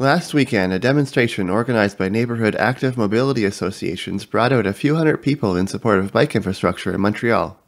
Last weekend, a demonstration organized by neighborhood active mobility associations brought out a few hundred people in support of bike infrastructure in Montreal.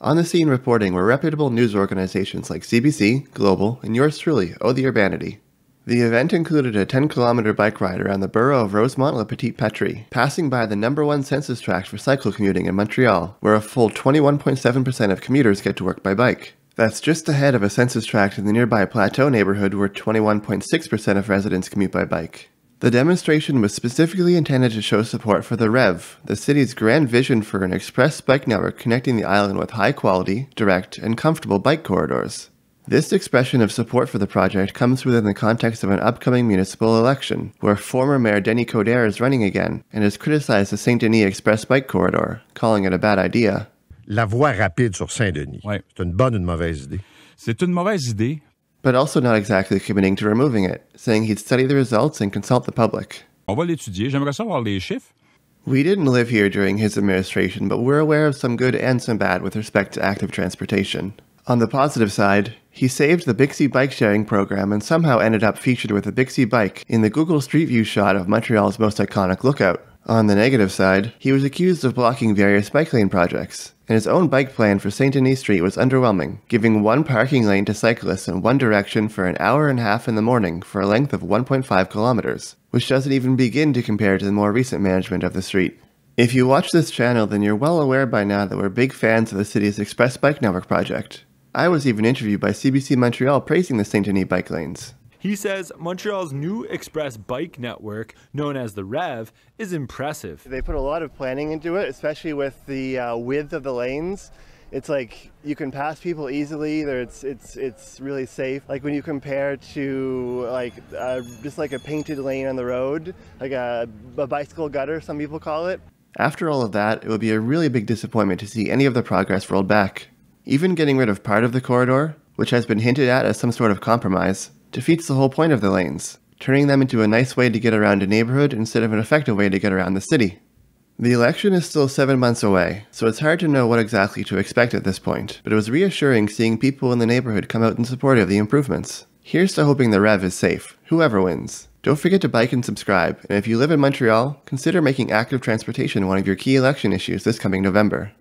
On the scene reporting were reputable news organizations like CBC, Global, and yours truly, Oh the Urbanity. The event included a 10 kilometer bike ride around the borough of Rosemont La Petite Patrie, passing by the number one census tract for cycle commuting in Montreal, where a full 21.7% of commuters get to work by bike. That's just ahead of a census tract in the nearby Plateau neighborhood where 21.6% of residents commute by bike. The demonstration was specifically intended to show support for the REV, the city's grand vision for an express bike network connecting the island with high quality, direct, and comfortable bike corridors. This expression of support for the project comes within the context of an upcoming municipal election, where former Mayor Denny Coderre is running again and has criticized the Saint Denis Express bike corridor, calling it a bad idea la voie rapide sur Saint-Denis. Ouais. C'est une bonne ou une mauvaise idée? C'est une mauvaise idée. But also not exactly committing to removing it, saying he'd study the results and consult the public. On va l'étudier. J'aimerais savoir les chiffres. We didn't live here during his administration, but we're aware of some good and some bad with respect to active transportation. On the positive side, he saved the Bixie bike sharing program and somehow ended up featured with a Bixie bike in the Google Street View shot of Montreal's most iconic lookout. On the negative side, he was accused of blocking various bike lane projects, and his own bike plan for St. Denis Street was underwhelming, giving one parking lane to cyclists in one direction for an hour and a half in the morning for a length of 1.5 kilometers, which doesn't even begin to compare to the more recent management of the street. If you watch this channel, then you're well aware by now that we're big fans of the city's Express Bike Network project. I was even interviewed by CBC Montreal praising the St. Denis bike lanes. He says Montreal's new express bike network, known as the REV, is impressive. They put a lot of planning into it, especially with the uh, width of the lanes it's like you can pass people easily there it's it's it's really safe like when you compare to like uh, just like a painted lane on the road like a, a bicycle gutter some people call it after all of that it would be a really big disappointment to see any of the progress rolled back even getting rid of part of the corridor which has been hinted at as some sort of compromise defeats the whole point of the lanes, turning them into a nice way to get around a neighborhood instead of an effective way to get around the city. The election is still seven months away, so it's hard to know what exactly to expect at this point, but it was reassuring seeing people in the neighborhood come out in support of the improvements. Here's to hoping the Rev is safe, whoever wins. Don't forget to bike and subscribe, and if you live in Montreal, consider making active transportation one of your key election issues this coming November.